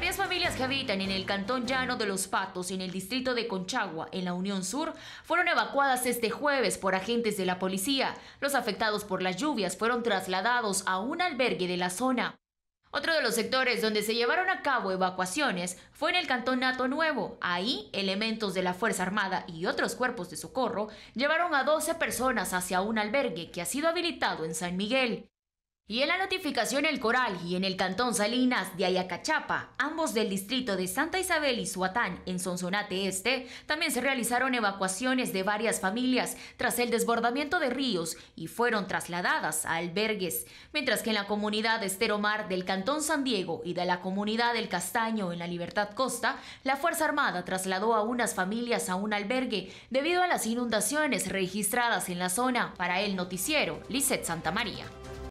Varias familias que habitan en el cantón llano de Los Patos, en el distrito de Conchagua, en la Unión Sur, fueron evacuadas este jueves por agentes de la policía. Los afectados por las lluvias fueron trasladados a un albergue de la zona. Otro de los sectores donde se llevaron a cabo evacuaciones fue en el Cantón Nato Nuevo. Ahí, elementos de la Fuerza Armada y otros cuerpos de socorro llevaron a 12 personas hacia un albergue que ha sido habilitado en San Miguel. Y en la notificación El Coral y en el Cantón Salinas de Ayacachapa, ambos del distrito de Santa Isabel y Suatán en Sonsonate Este, también se realizaron evacuaciones de varias familias tras el desbordamiento de ríos y fueron trasladadas a albergues, mientras que en la comunidad Estero Mar del Cantón San Diego y de la comunidad del Castaño en la Libertad Costa, la Fuerza Armada trasladó a unas familias a un albergue debido a las inundaciones registradas en la zona para el noticiero Lisset Santa María.